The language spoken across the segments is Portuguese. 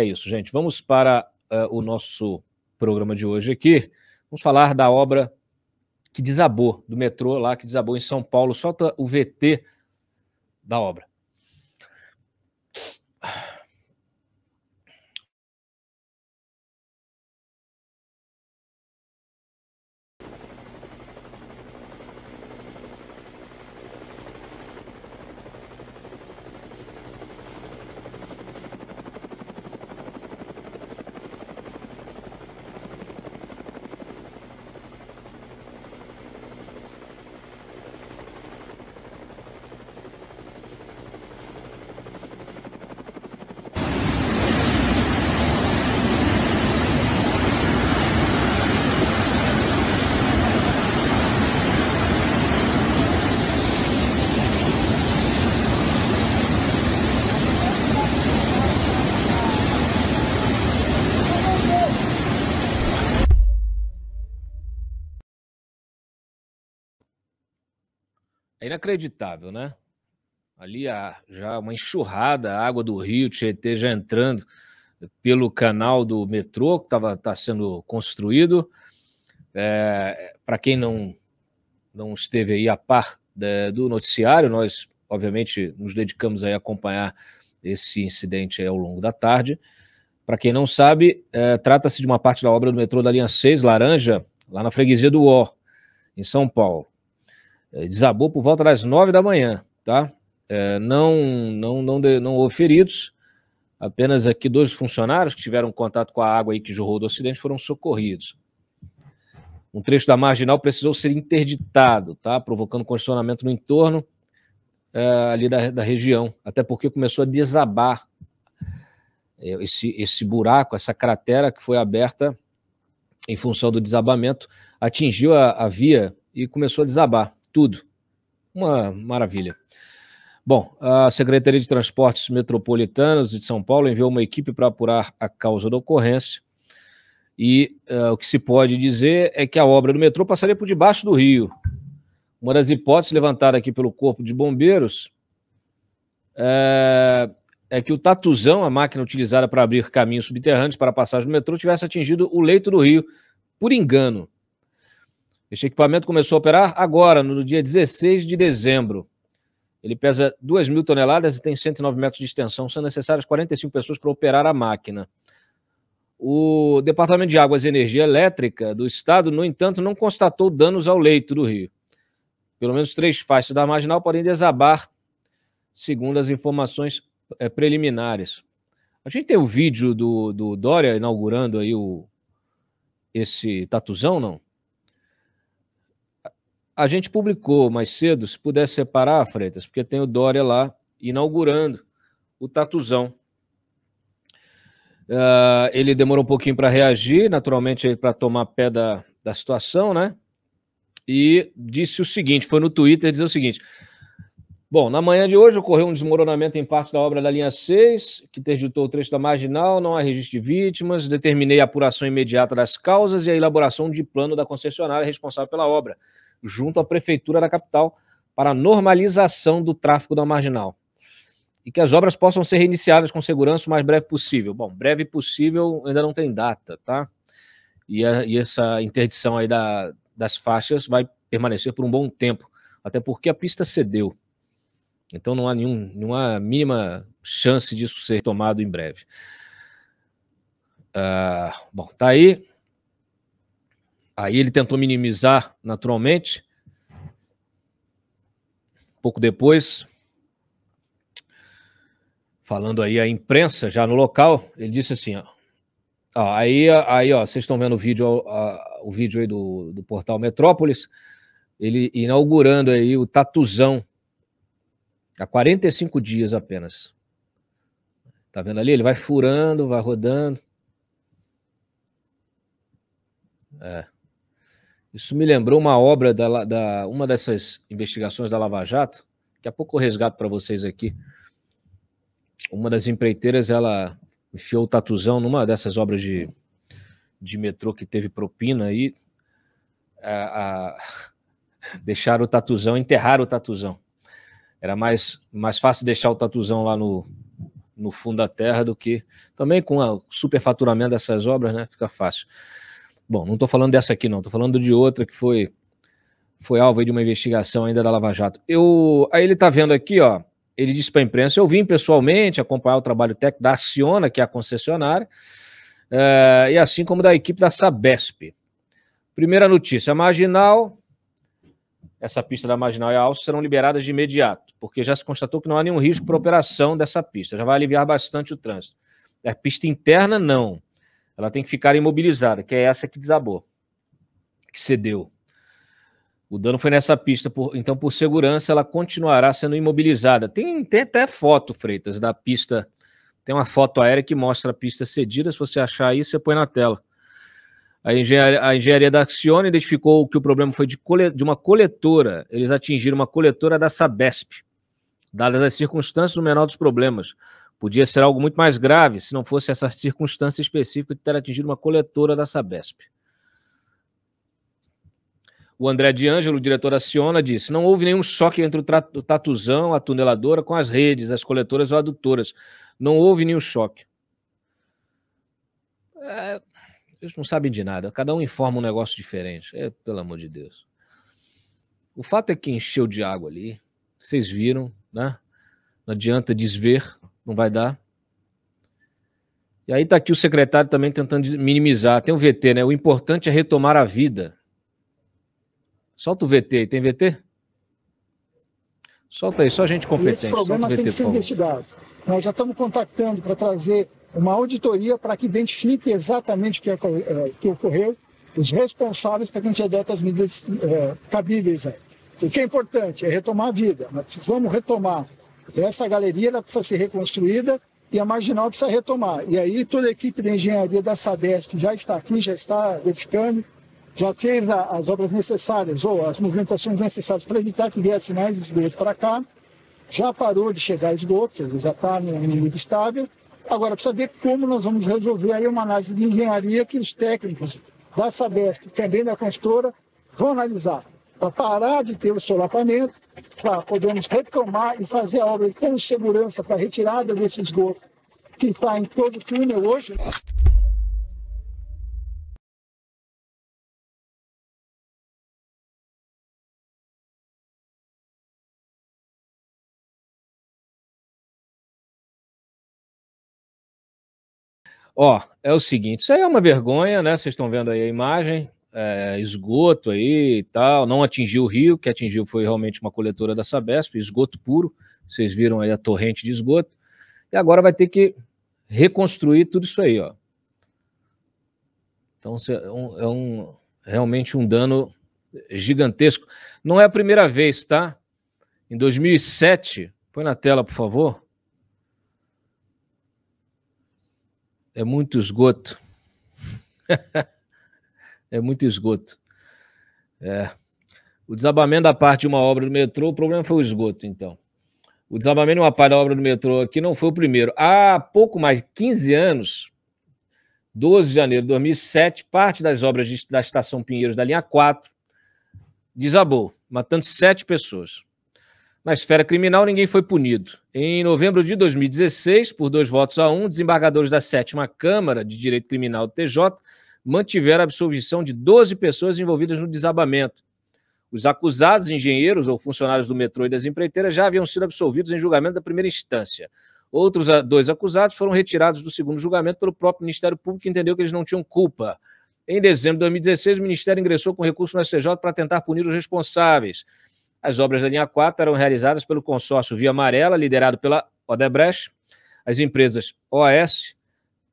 É isso, gente. Vamos para uh, o nosso programa de hoje aqui. Vamos falar da obra que desabou, do metrô lá que desabou em São Paulo. Solta o VT da obra. inacreditável, né? Ali há ah, já uma enxurrada, a água do rio Tietê já entrando pelo canal do metrô que estava tá sendo construído. É, Para quem não, não esteve aí a par da, do noticiário, nós obviamente nos dedicamos aí a acompanhar esse incidente ao longo da tarde. Para quem não sabe, é, trata-se de uma parte da obra do metrô da linha 6, Laranja, lá na freguesia do O, em São Paulo. É, desabou por volta das nove da manhã, tá? É, não, não, não, de, não houve feridos, apenas aqui dois funcionários que tiveram contato com a água aí que jorrou do acidente foram socorridos. Um trecho da marginal precisou ser interditado, tá? Provocando congestionamento no entorno é, ali da, da região, até porque começou a desabar é, esse, esse buraco, essa cratera que foi aberta em função do desabamento, atingiu a, a via e começou a desabar tudo. Uma maravilha. Bom, a Secretaria de Transportes Metropolitanos de São Paulo enviou uma equipe para apurar a causa da ocorrência. E uh, o que se pode dizer é que a obra do metrô passaria por debaixo do rio. Uma das hipóteses levantada aqui pelo Corpo de Bombeiros é, é que o tatuzão, a máquina utilizada para abrir caminhos subterrâneos para a passagem do metrô, tivesse atingido o leito do rio por engano. Este equipamento começou a operar agora, no dia 16 de dezembro. Ele pesa 2 mil toneladas e tem 109 metros de extensão. São necessárias 45 pessoas para operar a máquina. O Departamento de Águas e Energia Elétrica do Estado, no entanto, não constatou danos ao leito do rio. Pelo menos três faixas da marginal podem desabar, segundo as informações é, preliminares. A gente tem o um vídeo do, do Dória inaugurando aí o, esse tatuzão, não? A gente publicou mais cedo, se pudesse separar, Freitas, porque tem o Dória lá inaugurando o Tatuzão. Uh, ele demorou um pouquinho para reagir, naturalmente para tomar pé da, da situação, né? E disse o seguinte: foi no Twitter dizer o seguinte. Bom, na manhã de hoje ocorreu um desmoronamento em parte da obra da linha 6, que interditou o trecho da marginal, não há registro de vítimas, determinei a apuração imediata das causas e a elaboração de plano da concessionária responsável pela obra junto à Prefeitura da capital para normalização do tráfego da marginal. E que as obras possam ser reiniciadas com segurança o mais breve possível. Bom, breve possível ainda não tem data, tá? E, a, e essa interdição aí da, das faixas vai permanecer por um bom tempo, até porque a pista cedeu. Então não há nenhum, nenhuma mínima chance disso ser tomado em breve. Uh, bom, tá aí. Aí ele tentou minimizar naturalmente. Pouco depois, falando aí a imprensa já no local, ele disse assim, ó, ó aí, aí, ó, vocês estão vendo o vídeo, ó, o vídeo aí do, do portal Metrópolis, ele inaugurando aí o Tatuzão, há 45 dias apenas. Tá vendo ali? Ele vai furando, vai rodando. É. Isso me lembrou uma obra da, da uma dessas investigações da Lava Jato. que a pouco eu resgato para vocês aqui. Uma das empreiteiras, ela enfiou o tatuzão numa dessas obras de, de metrô que teve propina e a, a, deixaram o tatuzão, enterraram o tatuzão. Era mais, mais fácil deixar o tatuzão lá no, no fundo da terra do que. Também com o superfaturamento dessas obras, né? Fica fácil. Bom, não estou falando dessa aqui, não. Estou falando de outra que foi foi alvo de uma investigação ainda da Lava Jato. Eu, aí ele está vendo aqui, ó. Ele disse para a imprensa: eu vim pessoalmente acompanhar o trabalho técnico da Aciona, que é a concessionária, eh, e assim como da equipe da Sabesp. Primeira notícia: a marginal, essa pista da marginal e a alça serão liberadas de imediato, porque já se constatou que não há nenhum risco para operação dessa pista. Já vai aliviar bastante o trânsito. A é, pista interna, não ela tem que ficar imobilizada, que é essa que desabou, que cedeu. O dano foi nessa pista, por, então por segurança ela continuará sendo imobilizada. Tem, tem até foto, Freitas, da pista. Tem uma foto aérea que mostra a pista cedida. Se você achar aí, você põe na tela. A engenharia, a engenharia da Axione identificou que o problema foi de, cole, de uma coletora. Eles atingiram uma coletora da Sabesp. Dadas as circunstâncias, o menor dos problemas. Podia ser algo muito mais grave se não fosse essa circunstância específica de ter atingido uma coletora da Sabesp. O André de Ângelo, diretor da Ciona, disse: não houve nenhum choque entre o tatuzão, a tuneladora, com as redes, as coletoras ou adutoras. Não houve nenhum choque. É, eles não sabem de nada. Cada um informa um negócio diferente. É, pelo amor de Deus. O fato é que encheu de água ali. Vocês viram, né? Não adianta desver não vai dar. E aí está aqui o secretário também tentando minimizar. Tem o VT, né? O importante é retomar a vida. Solta o VT aí. Tem VT? Solta aí, só gente competente. esse problema VT, tem que ser investigado. Nós já estamos contactando para trazer uma auditoria para que identifique exatamente o que, é, que ocorreu, os responsáveis para que a gente adote as medidas é, cabíveis. Aí. O que é importante é retomar a vida. Nós precisamos retomar essa galeria precisa ser reconstruída e a marginal precisa retomar. E aí toda a equipe de engenharia da Sabesp já está aqui, já está verificando, já fez a, as obras necessárias ou as movimentações necessárias para evitar que viesse mais esgoto para cá. Já parou de chegar esgoto, já está no nível estável. Agora precisa ver como nós vamos resolver aí uma análise de engenharia que os técnicos da Sabesp, também da construtora vão analisar para parar de ter o solapamento, para podermos retomar e fazer a obra com segurança para a retirada desse esgoto que está em todo o túnel hoje. Ó, oh, é o seguinte, isso aí é uma vergonha, né? Vocês estão vendo aí a imagem é, esgoto aí e tal, não atingiu o rio, que atingiu foi realmente uma coletora da Sabesp, esgoto puro, vocês viram aí a torrente de esgoto, e agora vai ter que reconstruir tudo isso aí, ó. Então é um, é um realmente um dano gigantesco. Não é a primeira vez, tá? Em 2007, põe na tela, por favor. É muito esgoto. É muito esgoto. É. O desabamento da parte de uma obra do metrô, o problema foi o esgoto, então. O desabamento de uma parte da obra do metrô aqui não foi o primeiro. Há pouco mais de 15 anos, 12 de janeiro de 2007, parte das obras de, da Estação Pinheiros da linha 4 desabou, matando sete pessoas. Na esfera criminal, ninguém foi punido. Em novembro de 2016, por dois votos a um, desembargadores da sétima Câmara de Direito Criminal do TJ mantiveram a absolvição de 12 pessoas envolvidas no desabamento. Os acusados, engenheiros ou funcionários do metrô e das empreiteiras, já haviam sido absolvidos em julgamento da primeira instância. Outros ah, dois acusados foram retirados do segundo julgamento pelo próprio Ministério Público, que entendeu que eles não tinham culpa. Em dezembro de 2016, o Ministério ingressou com recurso no CJ para tentar punir os responsáveis. As obras da linha 4 eram realizadas pelo consórcio Via Amarela, liderado pela Odebrecht, as empresas OAS,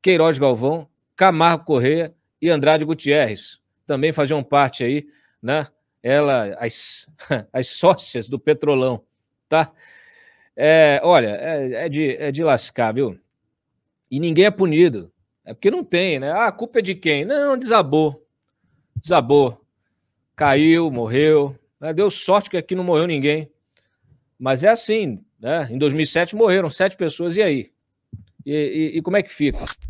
Queiroz Galvão, Camargo Correia, e Andrade Gutierrez também faziam parte aí, né? Ela, as, as sócias do Petrolão, tá? É, olha, é, é, de, é de lascar, viu? E ninguém é punido. É porque não tem, né? Ah, a culpa é de quem? Não, desabou. Desabou. Caiu, morreu. Né? Deu sorte que aqui não morreu ninguém. Mas é assim, né? Em 2007 morreram sete pessoas, e aí? e, e, e como é que fica?